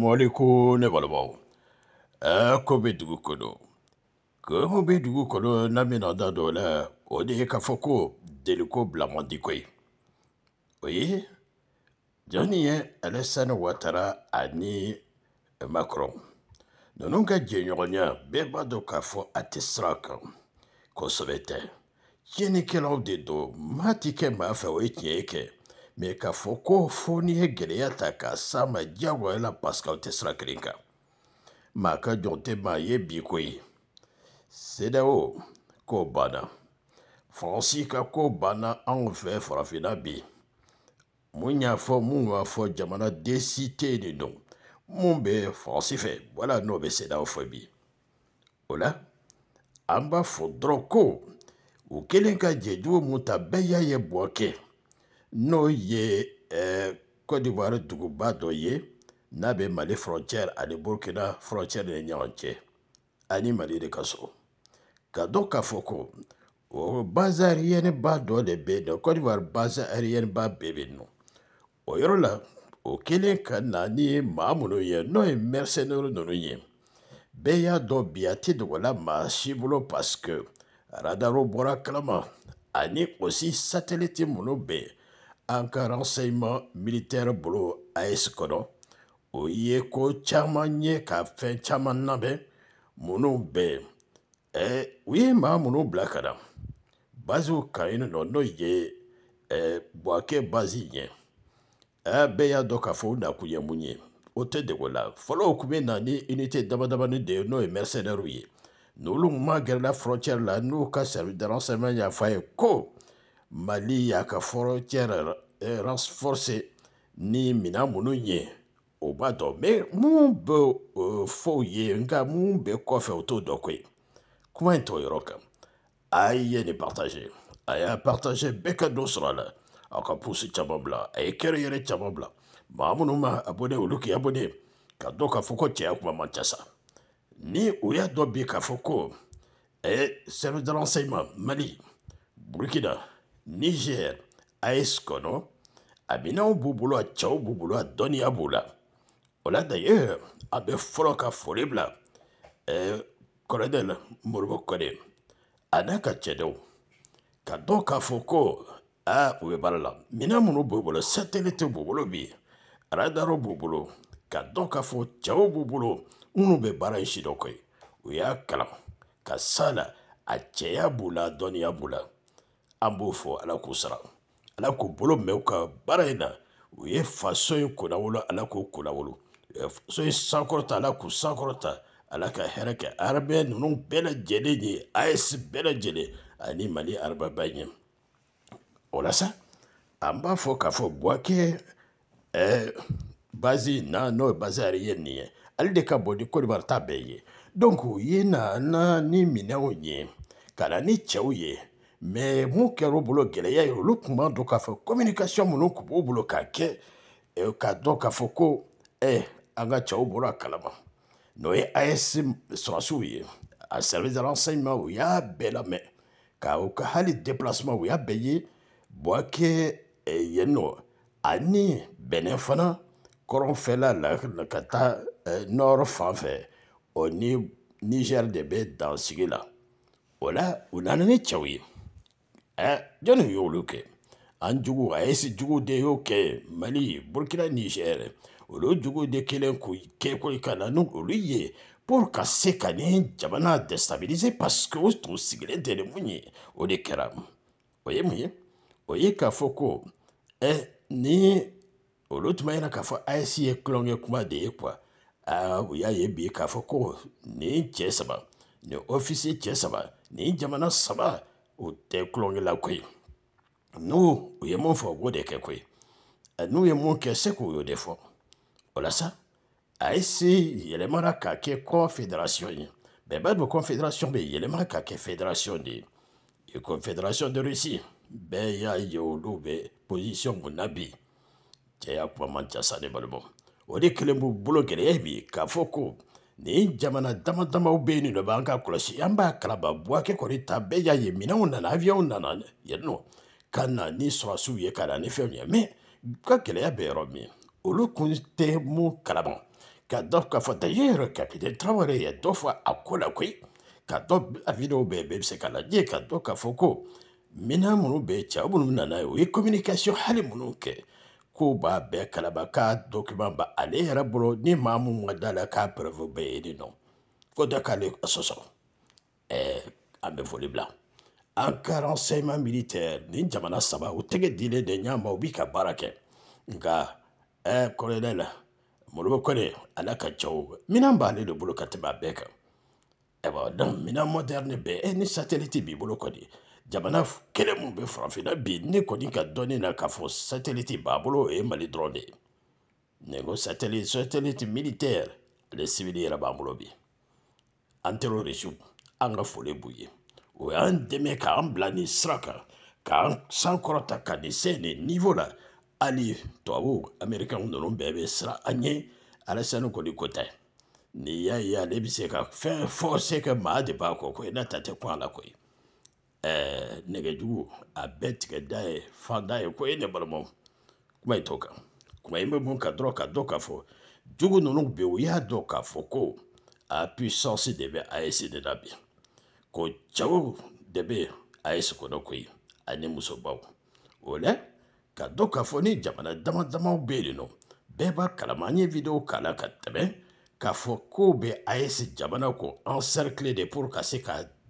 mɔli ko ne balɔbɔ aa ko bɛ dugu kɔnɔ ko bɛ dugu kɔnɔ n'a bɛna da dɔ la o de ye k'a fɔ ko deliko bila man di ko ye o ye jɔnni ye alɛsani watara ani makɔrɔ ninnu ka jɛɲɔgɔnya bɛɛ b'a dɔn k'a fɔ a tɛ sira kan kosɛbɛ tɛ tiɲɛnikɛlaw de don maa ti kɛ maa fɛ o ye tiɲɛ ye kɛ mɛ k'a fɔ ko fɔ n'i ye gɛlɛya ta k'a s'a ma diyagoya la paseke aw tɛ sira kelen kan maa ka jɔn tɛ maa ye bi ko ye sedawo ko banna faransi ka ko banna anw fɛ farafinna bi mun y'a fɔ mun b'a fɔ jamana desite de don mun bɛ faransi fɛ wala n'o bɛ sedaw fɛ bi o la an b'a fɔ dɔrɔn ko u kɛlen ka jɛjugu mun ta bɛɛ y'a ye buwa kɛ n'o ye Côte d'Ivoire duguba ye n'a les Mali frontière ani Burkina frontière de ka so ka o base aérienne ba o Nous o frontières ni mamuno ye n'o ye Nous no ye Beya do biati a parce que radaro ani aussi satellite mono an renseignement militaire bolo à o ko caman ka fe. caman labɛn Eh, bé. ɛ u ma maa ka n'o ye e eh, Buwake ye eh, y'a dɔn k'a munye. Ote de o unité dabadabani de n'o e mercenaires nous la ma frontière la nous ka de renseignement y'a fɔ mali y'a ka fɔrɔcɛ renforcé ni minan minnu ye o b'a dɔn mɛ mun bɛ uh, fɔw ye nka mun bɛ kɔfɛ o t'o dɔn koyi kuma in t'o yɔrɔ kan a ye nin partage a y'a partage bɛɛ ka dɔ sɔrɔ a la aw ka pusi caman bila a ye kɛrɛ yɛrɛ caman bila maa minnu ma abonné olu k'i abonné ka dɔn k'a fɔ ko cɛya kuma man ca sa ni o y'a dɔn bi k'a fɔ ko eh, service de renseignement mali burukina nizɛri ayes kɔnɔ a minɛnw b'u bolo a cɛw b'u bolo a dɔnniya b'u la o la d'ailleurs an bɛ fɔlɔ ka foli bila ɛɛ kɔrɔdɛl moribo kɔde a n'a ka cɛdenw ka dɔn k'a satellite b'u bi radaro b'u bolo ka dɔn k'a fɔ cɛw b'u bolo minnu bɛ baara in sidɔn koyi la a cɛya b'u la an b'o fɔ ala k'o sara ala k'u bolo mɛn u ka baara in na u ye faso in kunnawolo ala k'o kunnawolo e, so in sankɔrɔta ala k'u sankɔrɔta ala ka hɛrɛ kɛ arabuya ninnu bɛɛ lajɛlen ye as bɛɛ lajɛlen ani mali arababa ye walasa an b'a fɔ k'a fɔ buwakɛ ɛɛ e, bazi na n'o ye bazi ye nin ye ale de ka bɔ ni kodiwari ta bɛɛ ye donc u ye na na ni minɛnw ye ka na ni cɛw ye mais mon kɛra o bolo gɛlɛya ye olu tun b'a dɔn k'a fɔ communication minnu tun k'a kɛ k'a dɔn k'a fɔ ko ɛ an ka cɛw a kalama n'o ye a service de renseignement y'a bɛɛ lamɛn ka u ka hali déplacement u y'a bɛɛ ye e yen ani benefana fana kɔrɔnfɛla la kata euh, nord fanfe au o Niger de bɛ dans la ola la on a ni já não olu o que. jugu a ye jugu de y'o kɛ mali burukina nizɛri olu jugu de kelen k'u kɛ ko ka na ni olu ye pour ka se ka nin jamana destabiliser parce que o tun sigilen tɛ ni o de caram o eh, ye mun cafoco o ye k'a fɔ ko ɛ ni olu tun b'a yira a fɔ AES ye tulonkɛ kuma de ye quoi aa u y'a ye bi k'a fɔ ko nin cɛ saba nin jamana saba o tɛ kulonkɛ la kwe. n'u u ye mun fɔ n'u ye mun kɛ se k'u y'o de o la sa ASC yɛlɛmara k'a kɛ confédération ye bɛɛ b'a dɔn confédération bɛ fédération de et confédération de Russie bɛɛ y'a ye olu position mun na bi cɛya kuma sa ne balimaw o de kelen b'u bolo gɛlɛya bi k'a nin jamana dama damaw be yen nin nɔ b'an ka kɔlɔsi an b'a kalaba buwakɛ kɔni ta bɛɛ y'a ye minɛnw nana aviyɔnw nana yen nɔ ka na ni sɔrasiw ye ka na ni fɛnw ye mɛ ka gɛlɛya bɛ yɔrɔ min olu kun tɛ mun kalaman ka dɔ k'a fɔ daye yɛrɛ kapitɛn tarawele ye dɔ fɔ a ko la koyi ka dɔ a videow bɛɛ bɛɛ bɛ se k'a lajɛ ka dɔ k'a fɔ ko minɛn minnu bɛ cɛ minnu nana ye o ye communication hali minnu kɛ ko b'a bɛɛ kalaba k'a document ba ale yɛrɛ bolo ni maa mun ka da la k'a preuve bɛɛ ye nin nɔ ko dɔ k'ale sɔsɔ ɛɛ an bɛ foli bila an ka renseignement militaire nin jamana saba u tɛgɛ dilen de ɲa ma u b'i ka baara kɛ nka ɛɛ kɔrɔdɛ moribo kɔni ala ka cɛw minan b'ale de bolo ka tɛmɛ a bɛɛ kan ɛwa donc minan moderne bɛɛ ɛ ni satellite b'i bolo kɔni jamana kelen minnu bɛ farafinna bi ne kɔni ka dɔɔnin na k'a fɔ satellite b'a bolo o ye mali dɔrɔn de ye ne ko satellite satellite militaire ale civil yɛrɛ e b'an bolo bi e an ter'o reçu an ka foli b'u ye o y'an dɛmɛ k'an bila nin sira kan k'an sankɔrɔta ka nin se nin niveau la hali tubabu amɛrikɛnw ninnu bɛɛ bɛ siran an ɲɛ alasani kɔni ko tɛ n'i y'a ye ale bɛ se ka fɛn fɔ se kɛ maa de b'a kɔ koyi n'a ta tɛ kun a la koyi ɛɛ eh, nɛgɛjugu a bɛɛ tigɛ da ye fan da ye ko e ne balimaw kuma in to kan kuma in bɛ mun kan dɔrɔn ka dɔn k'a fɔ jugu ninnu bɛ yen u y'a dɔn k'a fɔ ko a puissance de bɛ AES e de la bi ko cɛw de bɛ AES e kɔnɔ koyi ani musobaw o la ka dɔn k'a fɔ ni jamana dama damaw bɛ yen nɔ bɛɛ b'a kalama an ye videow k'a la ka tɛmɛ k'a fɔ ko bɛ AES e jamana ko encercler de pour ka se ka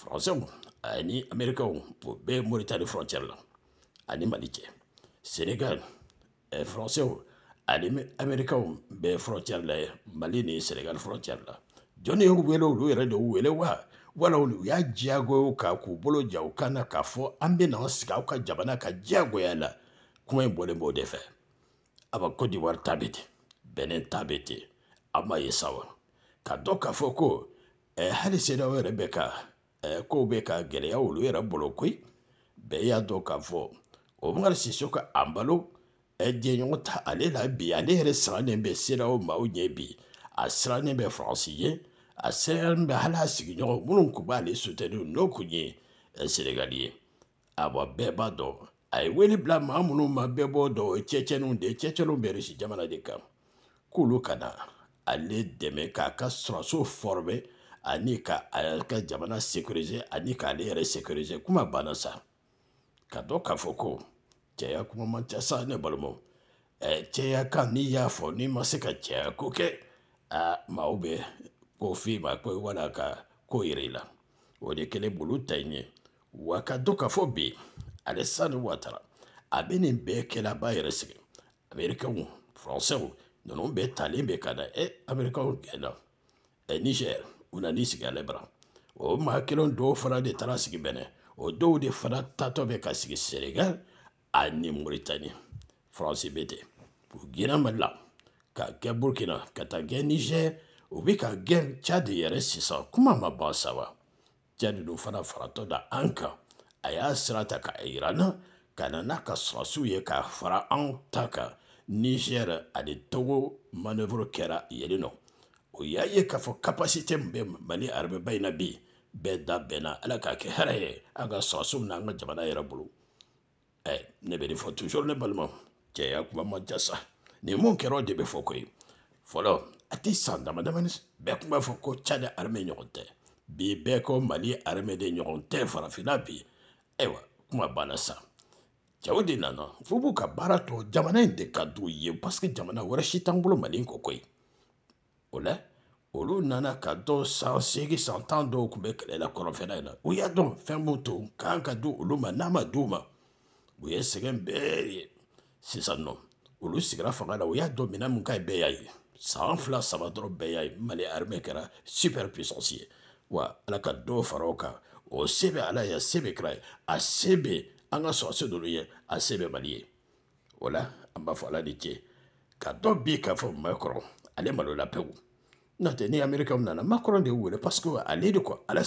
faransɛw ani amerikɛw o bɛɛ moritani frontière la ani mali cɛ senegal faransɛw ani amerikɛw be frontière la mali ni senegal frontière la jɔnni y'u wele olu yɛrɛ de y'u wele wa wala u y'a diyagoya ka k'u bolo ja u kan na k'a fɔ an bɛna an sigi aw ka jamana ka diyagoya la kuma in bɔlen b'o de fɛ a bɛ cote d'ivoire ta bɛ ten benin ta bɛ ten an m'a ye sa wa ka dɔn k'a fɔ ko hali sedaw yɛrɛ bɛ ka Eh, kow be ka gɛlɛya olu yɛrɛ bolo koyi bɛɛ y'a dɔ k'a fɔ omar siso ka anbalo eh, jɛɲɔgɔn ta ale la bi ale yɛrɛ sirannen bɛ sedaw maw ɲɛ bi a sirannen bɛ faransi ye a sirannen bɛ hali a sigiɲɔgɔn minnu tun b'ale sutɛni n'o kun ye eh, senegali ye awɔ bɛɛ b'a dɔn a ye wele bila maa minnu ma bɛɛ b'o dɔn o ye de ye be bɛ rusi jamana de kan k'olu ka na ale dɛmɛ k'a ka sɔrɔso fɔrɔmɛ ani ka a eh, ka jamana sécuriser ani k'ale yɛrɛ sécuriser kuma banna sa ka dɔ k'a fɔ ko cɛya kuma man ca sa ne balimaw ɛ eh, cɛya kan n'i y'a fɔ n'i ma se ka cɛya ko kɛ a ah, maaw bɛ ko f'i ma ko wala ka ko yira i la o de kɛlen bolo ta in wa ka dɔ k'a fɔ bi ale sani watara a bɛ nin bɛɛ kɛlɛ a b'a yɛrɛ sigi amerikɛnw faransɛw ninnu bɛɛ talen bɛ ka na ɛ eh, amerikɛnw gɛnna ɛ nizɛri u nan'i sigi alɛbara o maa kelen dɔw fana de taara sigi bɛnɛ o dɔw de fana tatɔ bɛ ka sigi senegal ani moritani faransi bɛ ten u gɛnna mali la ka gɛn burkina ka taa gɛn nizɛri u bɛ ka gɛn cadi yɛrɛ sisan kuma ma ban saba cadi dun fana faratɔ da an kan a y'a sira ta k'a yira n na ka na n'a ka sɔrɔsiw ye k'a fara anw ta kan nizɛri ani togo manɛvuru kɛra yen nɔ o y'a ye k'a fɔ kapasite min bɛ mali arababa in na bi bɛɛ da bɛnna ala k'a kɛ hɛrɛ ye an ka sɔrɔso min na an ka jamana yɛrɛ bolo ɛ ne bɛ nin fɔ toujours ne balimaw cɛya kuma man ca sa nin mun kɛra o de bɛ fɔ koyi fɔlɔ a tɛ san dama damani bɛɛ tun b'a fɔ ko cadi arime ɲɔgɔn tɛ bi bɛɛ ko mali arime de ɲɔgɔn tɛ farafinna bi ayiwa kuma banna sa cɛw de nana fo b'u ka baara tɔ jamana in de ka d'u ye parce que jamana wɛrɛ si t'an bolo mali kɔ koyi o olu nana ka dɔ san seegin san tan dɔw tun bɛ kɛlɛ la kɔrɔnfɛla in na u y'a dɔn fɛn b'u to kan ka di olu ma n'a ma di u ma u ye sɛgɛn bɛɛ ye sisan nɔ olu sigira fanga la u y'a dɔn minɛn ka ɲi bɛɛ y'a ye san fila saba dɔrɔn bɛɛ y'a ye mali armée kɛra super puissance ye wa ala ka dɔw fara o kan o se bɛ ala ye a se bɛ kira ye a se bɛ an ka sɔrɔsi ninnu ye a se bɛ mali ye o la an b'a fɔ ala ni ce ka dɔ bi k'a fɔ ale malo la pewu nate ni amerika mnana macron de wuule par que ale de quoi